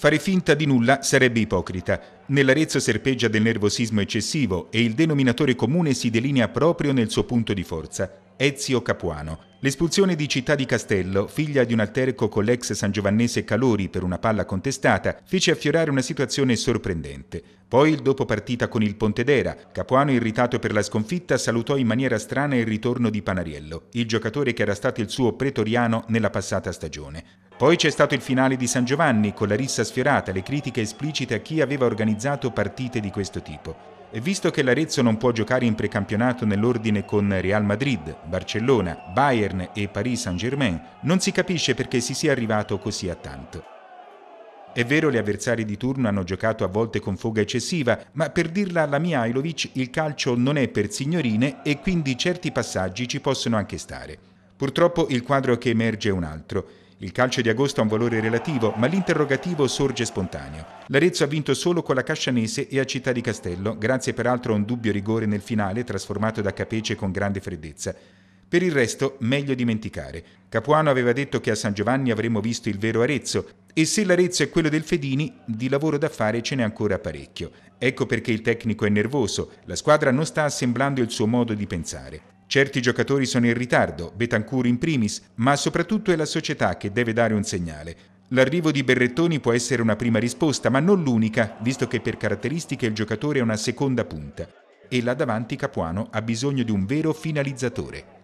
Fare finta di nulla sarebbe ipocrita. Nell'Arezzo serpeggia del nervosismo eccessivo e il denominatore comune si delinea proprio nel suo punto di forza, Ezio Capuano, L'espulsione di Città di Castello, figlia di un alterco con l'ex sangiovannese Calori per una palla contestata, fece affiorare una situazione sorprendente. Poi il dopo partita con il Pontedera, Capuano irritato per la sconfitta salutò in maniera strana il ritorno di Panariello, il giocatore che era stato il suo pretoriano nella passata stagione. Poi c'è stato il finale di San Giovanni con la rissa sfiorata, le critiche esplicite a chi aveva organizzato partite di questo tipo. E visto che l'Arezzo non può giocare in precampionato nell'ordine con Real Madrid, Barcellona, Bayern Bayern e Paris Saint-Germain, non si capisce perché si sia arrivato così a tanto. È vero, gli avversari di turno hanno giocato a volte con foga eccessiva, ma per dirla alla Mihailovic, il calcio non è per signorine e quindi certi passaggi ci possono anche stare. Purtroppo il quadro che emerge è un altro. Il calcio di agosto ha un valore relativo, ma l'interrogativo sorge spontaneo. L'Arezzo ha vinto solo con la Cascianese e a Città di Castello, grazie peraltro a un dubbio rigore nel finale trasformato da Capece con grande freddezza. Per il resto, meglio dimenticare. Capuano aveva detto che a San Giovanni avremmo visto il vero Arezzo, e se l'Arezzo è quello del Fedini, di lavoro da fare ce n'è ancora parecchio. Ecco perché il tecnico è nervoso, la squadra non sta assemblando il suo modo di pensare. Certi giocatori sono in ritardo, Betancourt in primis, ma soprattutto è la società che deve dare un segnale. L'arrivo di Berrettoni può essere una prima risposta, ma non l'unica, visto che per caratteristiche il giocatore è una seconda punta. E là davanti Capuano ha bisogno di un vero finalizzatore.